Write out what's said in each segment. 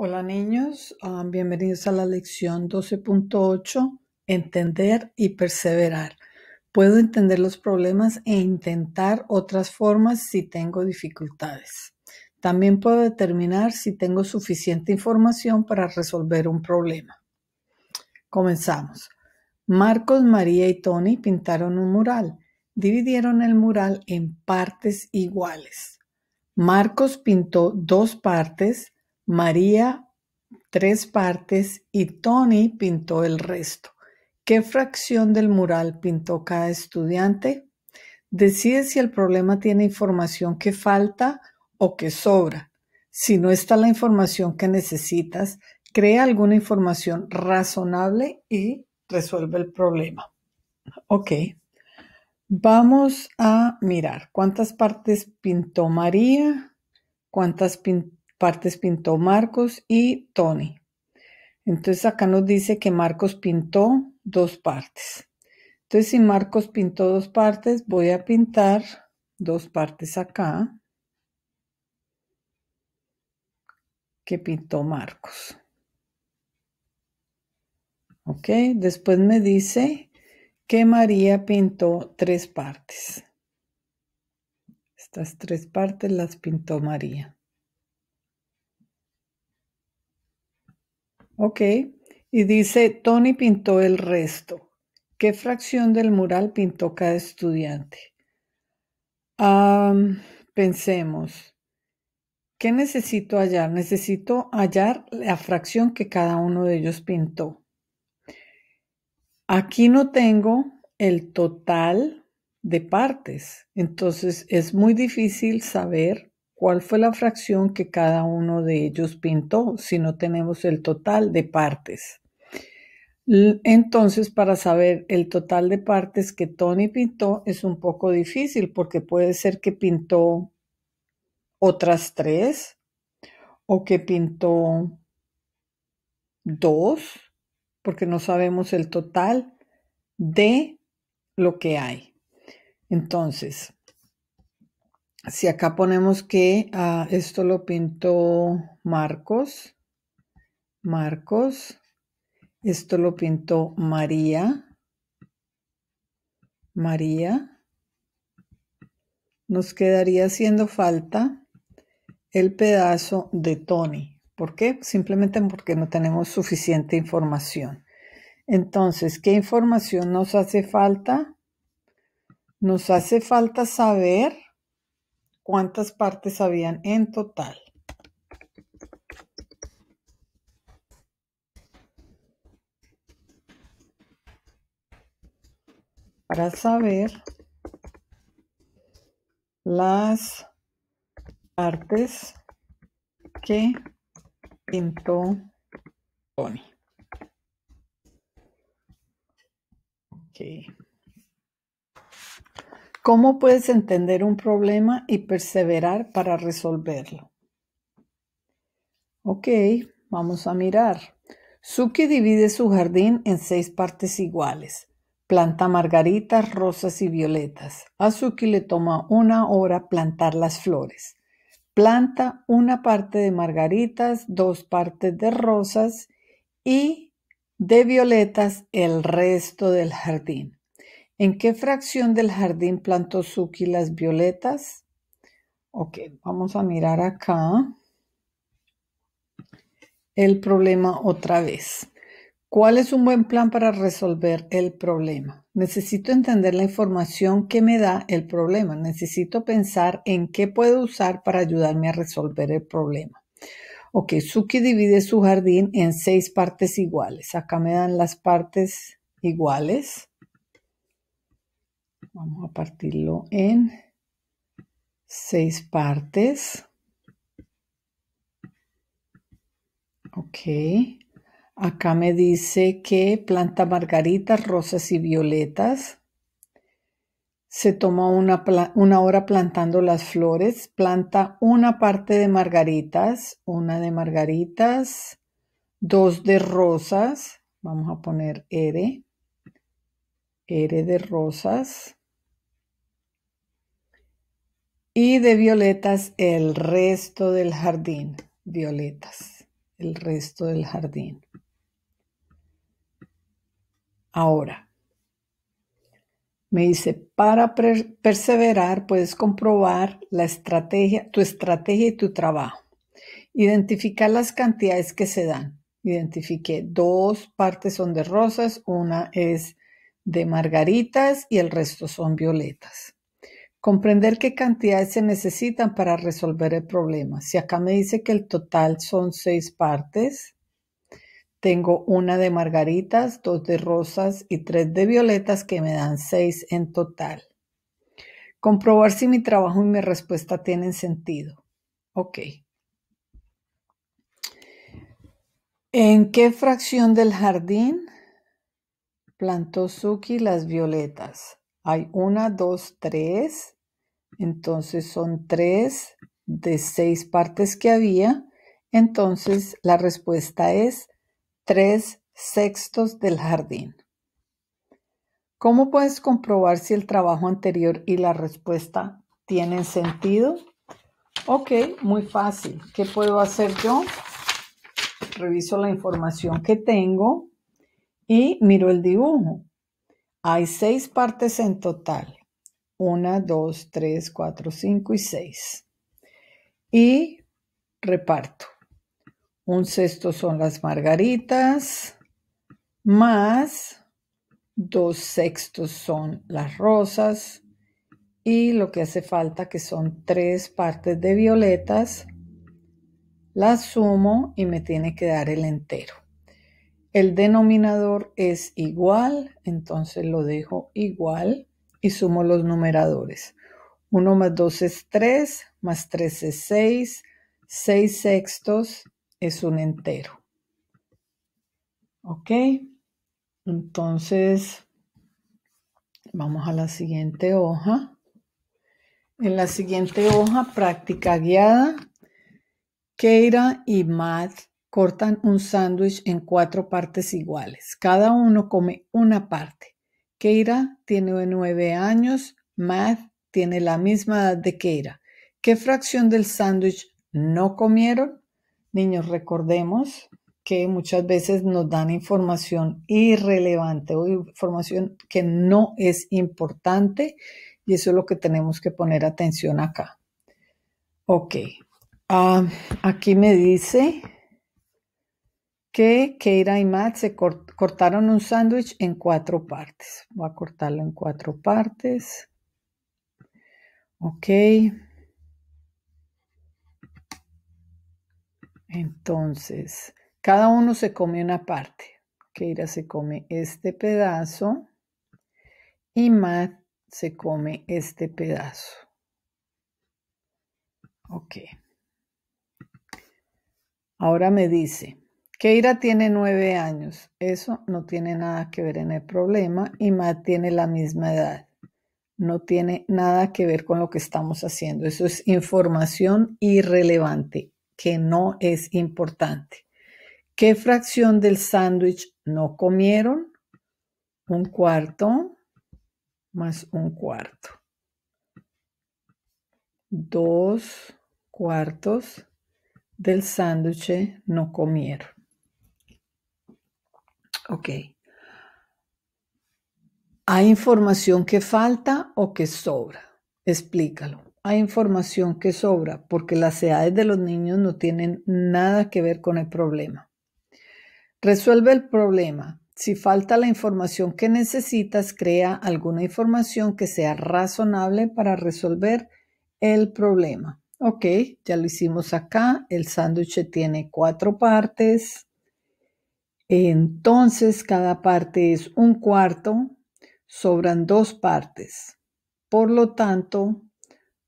Hola niños, ah, bienvenidos a la lección 12.8, entender y perseverar. Puedo entender los problemas e intentar otras formas si tengo dificultades. También puedo determinar si tengo suficiente información para resolver un problema. Comenzamos. Marcos, María y Tony pintaron un mural. Dividieron el mural en partes iguales. Marcos pintó dos partes, María tres partes y Tony pintó el resto. ¿Qué fracción del mural pintó cada estudiante? Decide si el problema tiene información que falta o que sobra. Si no está la información que necesitas, crea alguna información razonable y resuelve el problema. Ok. Vamos a mirar cuántas partes pintó María, cuántas pintó partes pintó Marcos y Tony. Entonces acá nos dice que Marcos pintó dos partes. Entonces si Marcos pintó dos partes, voy a pintar dos partes acá que pintó Marcos. ¿Ok? Después me dice que María pintó tres partes. Estas tres partes las pintó María. Ok, y dice, Tony pintó el resto. ¿Qué fracción del mural pintó cada estudiante? pensemos, ¿qué necesito hallar? Necesito hallar la fracción que cada uno de ellos pintó. Aquí no tengo el total de partes, entonces es muy difícil saber cuál fue la fracción que cada uno de ellos pintó si no tenemos el total de partes. Entonces, para saber el total de partes que Tony pintó es un poco difícil porque puede ser que pintó otras tres o que pintó dos, porque no sabemos el total de lo que hay. Entonces, si acá ponemos que ah, esto lo pintó Marcos, Marcos, esto lo pintó María, María, nos quedaría haciendo falta el pedazo de Tony. ¿Por qué? Simplemente porque no tenemos suficiente información. Entonces, ¿qué información nos hace falta? Nos hace falta saber cuántas partes habían en total. Para saber las partes que pintó Tony. ¿Cómo puedes entender un problema y perseverar para resolverlo? Ok, vamos a mirar. Suki divide su jardín en seis partes iguales. Planta margaritas, rosas y violetas. A Suki le toma una hora plantar las flores. Planta una parte de margaritas, dos partes de rosas y de violetas el resto del jardín. ¿En qué fracción del jardín plantó Suki las violetas? Ok, vamos a mirar acá el problema otra vez. ¿Cuál es un buen plan para resolver el problema? Necesito entender la información que me da el problema. Necesito pensar en qué puedo usar para ayudarme a resolver el problema. Ok, Suki divide su jardín en seis partes iguales. Acá me dan las partes iguales. Vamos a partirlo en seis partes. Ok. Acá me dice que planta margaritas, rosas y violetas. Se toma una, hora plantando las flores. Planta una parte de margaritas, una de margaritas, dos de rosas. Vamos a poner R. R de rosas y de violetas el resto del jardín. Violetas, el resto del jardín. Ahora, me dice, para perseverar puedes comprobar la estrategia, tu estrategia y tu trabajo. Identificar las cantidades que se dan. Identifique, dos partes son de rosas, una es de margaritas y el resto son violetas comprender qué cantidades se necesitan para resolver el problema. Si acá me dice que el total son seis partes, tengo una de margaritas, dos de rosas y tres de violetas que me dan seis en total. Comprobar si mi trabajo y mi respuesta tienen sentido. Ok. ¿En qué fracción del jardín plantó Suki las violetas? Hay una, dos, tres. Entonces son tres de seis partes que había. Entonces la respuesta es tres sextos del jardín. ¿Cómo puedes comprobar si el trabajo anterior y la respuesta tienen sentido? Ok, muy fácil. ¿Qué puedo hacer yo? Reviso la información que tengo y miro el dibujo. Hay seis partes en total. Una, dos, tres, cuatro, cinco y seis. Y reparto. Un sexto son las margaritas, más dos sextos son las rosas y lo que hace falta que son tres partes de violetas. Las sumo y me tiene que dar el entero. El denominador es igual, entonces lo dejo igual y sumo los numeradores. 1 más 2 es 3, más 3 es 6, 6 sextos es un entero. ¿Ok? Entonces, vamos a la siguiente hoja. En la siguiente hoja, práctica guiada, Keira y Matt Cortan un sándwich en cuatro partes iguales. Cada uno come una parte. Keira tiene nueve años. Matt tiene la misma edad de Keira. ¿Qué fracción del sándwich no comieron? Niños, recordemos que muchas veces nos dan información irrelevante o información que no es importante y eso es lo que tenemos que poner atención acá. Ok, ah, aquí me dice que Keira y Matt se cortaron un sándwich en cuatro partes. Voy a cortarlo en cuatro partes. Ok. Entonces, cada uno se come una parte. Keira se come este pedazo y Matt se come este pedazo. Ok. Ahora me dice, Keira tiene nueve años, eso no tiene nada que ver en el problema y Matt tiene la misma edad. No tiene nada que ver con lo que estamos haciendo. Eso es información irrelevante, que no es importante. ¿Qué fracción del sándwich no comieron? Un cuarto más un cuarto. Dos cuartos del sándwich no comieron. Ok. ¿Hay información que falta o que sobra? Explícalo. Hay información que sobra porque las edades de los niños no tienen nada que ver con el problema. Resuelve el problema. Si falta la información que necesitas, crea alguna información que sea razonable para resolver el problema. Ok, ya lo hicimos acá. El sándwich tiene cuatro partes. Entonces cada parte es un cuarto, sobran dos partes. Por lo tanto,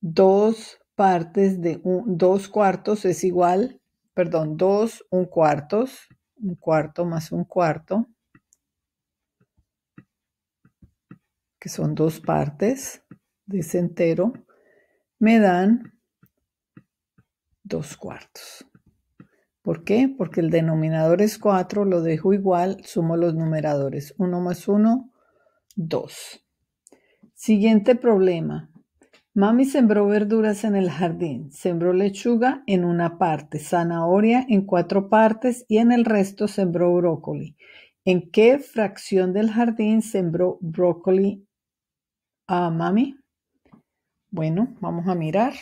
dos partes de dos cuartos es igual, perdón, dos un cuartos, un cuarto más un cuarto, que son dos partes de ese entero, me dan dos cuartos. ¿Por qué? Porque el denominador es 4, lo dejo igual, sumo los numeradores. 1 más 1, 2. Siguiente problema. Mami sembró verduras en el jardín. Sembró lechuga en una parte, zanahoria en cuatro partes y en el resto sembró brócoli. ¿En qué fracción del jardín sembró brócoli a mami? Bueno, vamos a mirar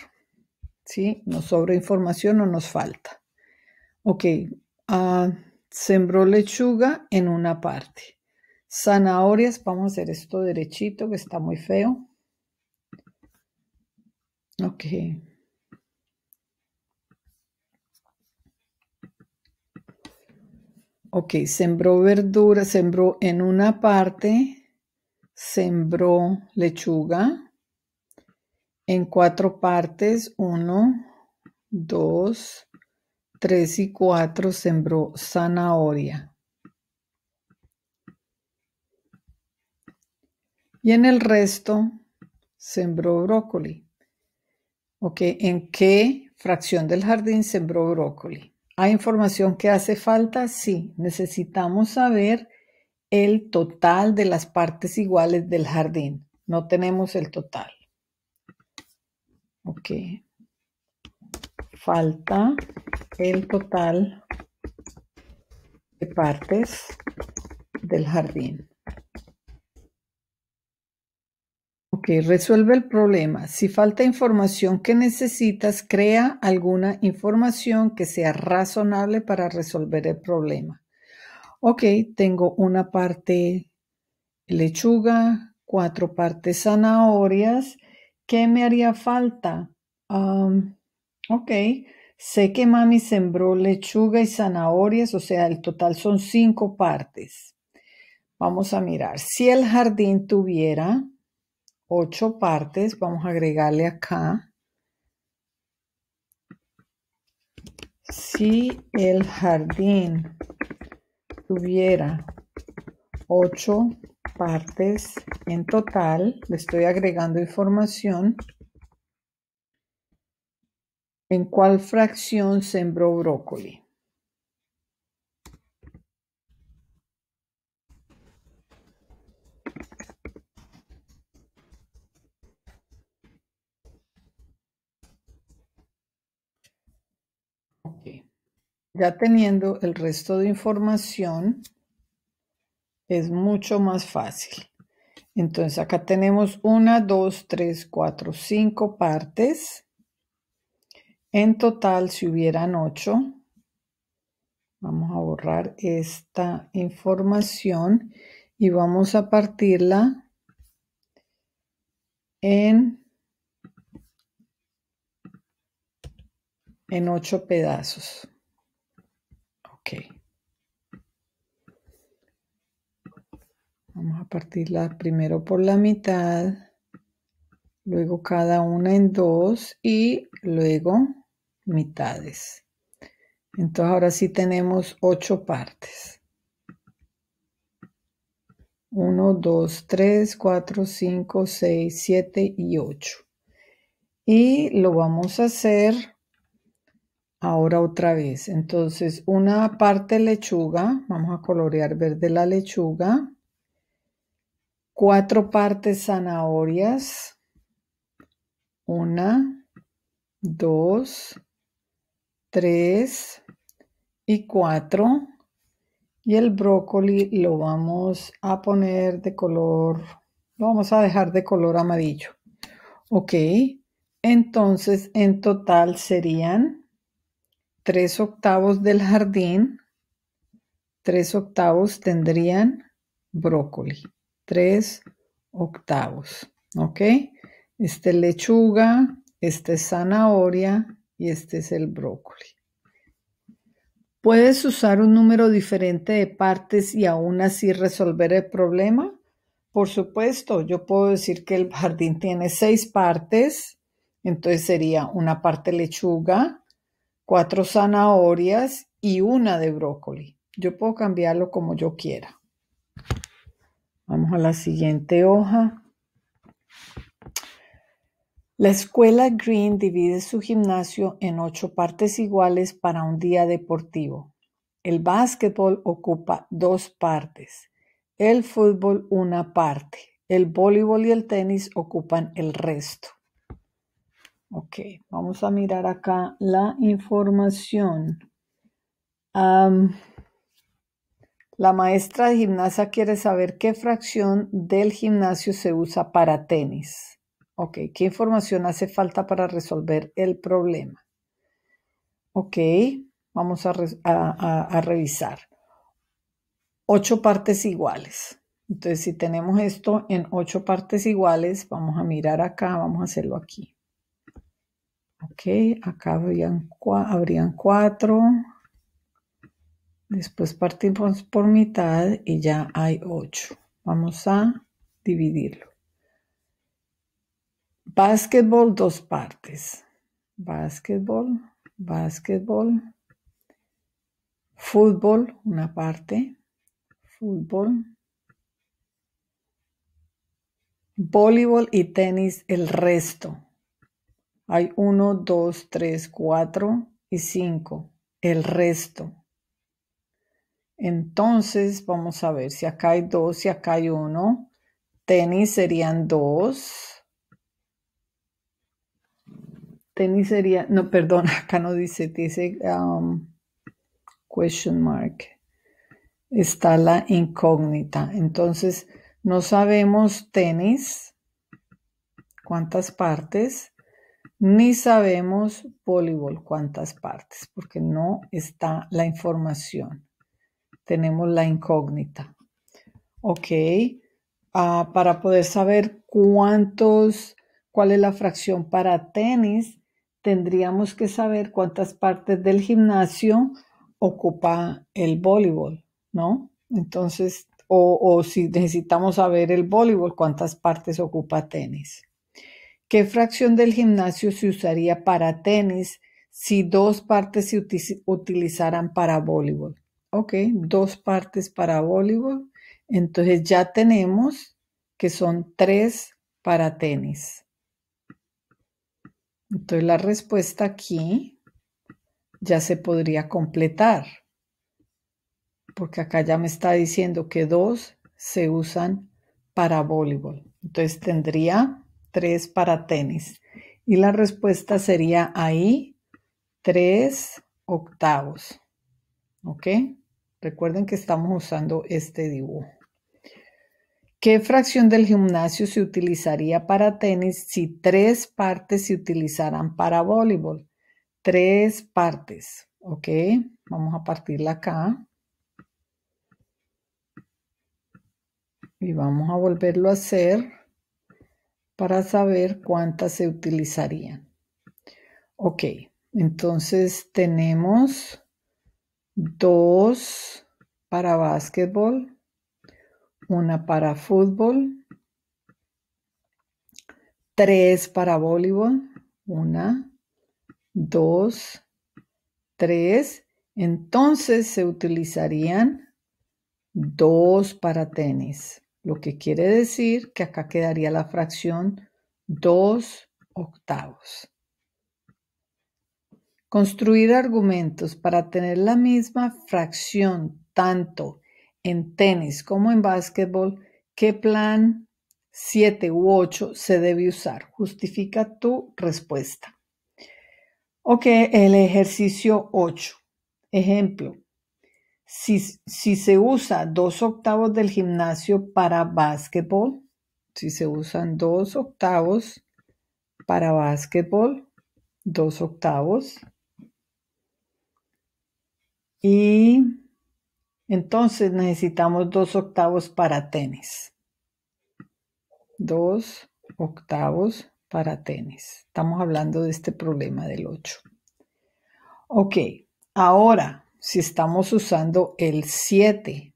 si ¿sí? nos sobra información o nos falta. Ok, ah, sembró lechuga en una parte. Zanahorias, vamos a hacer esto derechito que está muy feo. Ok. Ok, sembró verdura, sembró en una parte, sembró lechuga en cuatro partes. Uno, dos, 3 y 4 sembró zanahoria. Y en el resto sembró brócoli. Ok, ¿en qué fracción del jardín sembró brócoli? ¿Hay información que hace falta? Sí, necesitamos saber el total de las partes iguales del jardín. No tenemos el total. Ok falta el total de partes del jardín. Ok, resuelve el problema. Si falta información que necesitas, crea alguna información que sea razonable para resolver el problema. Ok, tengo una parte lechuga, cuatro partes zanahorias. ¿Qué me haría falta? Ok. Sé que mami sembró lechuga y zanahorias, o sea, el total son cinco partes. Vamos a mirar. Si el jardín tuviera ocho partes, vamos a agregarle acá. Si el jardín tuviera ocho partes en total, le estoy agregando información. En cuál fracción sembró brócoli. ya teniendo el resto de información, es mucho más fácil. Entonces acá tenemos una, dos, tres, cuatro, cinco partes. En total, si hubieran 8, vamos a borrar esta información y vamos a partirla en, en pedazos. Ok. Vamos a partirla primero por la mitad, luego cada una en dos y luego mitades. Entonces ahora sí tenemos ocho partes. 1, 2, 3, 4, 5, 6, 7 y 8. Y lo vamos a hacer ahora otra vez. Entonces, una parte lechuga, vamos a colorear verde la lechuga. Cuatro partes zanahorias. Una, dos, 3 y 4 y el brócoli lo vamos a poner de color, lo vamos a dejar de color amarillo. Ok, entonces en total serían 3 octavos del jardín, 3 octavos tendrían brócoli, 3 octavos, ok. Este lechuga, este zanahoria, y este es el brócoli. ¿Puedes usar un número diferente de partes y aún así resolver el problema? Por supuesto, yo puedo decir que el jardín tiene seis partes, entonces sería una parte lechuga, cuatro zanahorias y una de brócoli. Yo puedo cambiarlo como yo quiera. Vamos a la siguiente hoja. La Escuela Green divide su gimnasio en ocho partes iguales para un día deportivo. El básquetbol ocupa dos partes, el fútbol una parte, el voleibol y el tenis ocupan el resto. Ok, vamos a mirar acá la información. la maestra de gimnasia quiere saber qué fracción del gimnasio se usa para tenis. Ok, ¿qué información hace falta para resolver el problema? Ok, vamos a, revisar. Ocho partes iguales. Entonces, si tenemos esto en ocho partes iguales, vamos a mirar acá, vamos a hacerlo aquí. Ok, acá habrían cuatro. Después partimos por mitad y ya hay ocho. Vamos a dividirlo. Básquetbol, dos partes. Básquetbol, básquetbol. Fútbol, una parte. Fútbol. Voleibol y tenis, el resto. Hay uno, dos, tres, cuatro y cinco. El resto. Entonces, vamos a ver si acá hay dos, y acá hay uno. Tenis serían dos tenis sería, no, perdón, acá no dice, dice um, question mark. Está la incógnita. Entonces, no sabemos tenis, cuántas partes, ni sabemos voleibol, cuántas partes, porque no está la información. Tenemos la incógnita. Ok. Ah, para poder saber cuántos, cuál es la fracción para tenis, tendríamos que saber cuántas partes del gimnasio ocupa el voleibol, ¿no? Entonces, o, si necesitamos saber el voleibol, cuántas partes ocupa tenis. ¿Qué fracción del gimnasio se usaría para tenis si dos partes se utilizaran para voleibol? Ok, dos partes para voleibol. Entonces ya tenemos que son tres para tenis. Entonces la respuesta aquí ya se podría completar, porque acá ya me está diciendo que dos se usan para voleibol. Entonces tendría tres para tenis. Y la respuesta sería ahí tres octavos. ¿Ok? Recuerden que estamos usando este dibujo. ¿Qué fracción del gimnasio se utilizaría para tenis si tres partes se utilizaran para voleibol? Tres partes, ¿ok? Vamos a partirla acá. Y vamos a volverlo a hacer para saber cuántas se utilizarían. Ok, entonces tenemos dos para básquetbol, una para fútbol, tres para voleibol, una, dos, tres. Entonces se utilizarían dos para tenis, lo que quiere decir que acá quedaría la fracción dos octavos. Construir argumentos para tener la misma fracción tanto en tenis como en básquetbol, qué plan 7 u 8 se debe usar. Justifica tu respuesta. Ok, el ejercicio 8. Ejemplo, si, se usa dos octavos del gimnasio para básquetbol, si se usan dos octavos para básquetbol, dos octavos. Y entonces necesitamos dos octavos para tenis. Dos octavos para tenis. Estamos hablando de este problema del 8. Ok, ahora si estamos usando el 7,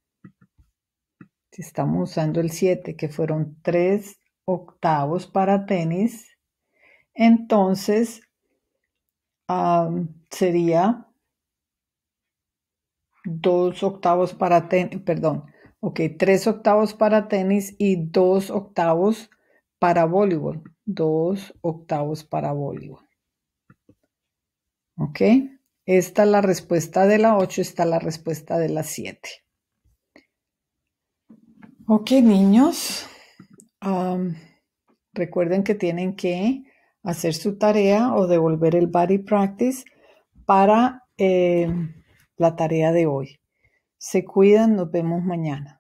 si estamos usando el 7, que fueron tres octavos para tenis, entonces ah, sería dos octavos para tenis, perdón, ok, tres octavos para tenis y dos octavos para voleibol. Dos octavos para voleibol. Ok, esta es la respuesta de la 8, está la respuesta de la 7. Ok, niños, recuerden que tienen que hacer su tarea o devolver el body practice para... Eh, la tarea de hoy. Se cuidan, nos vemos mañana.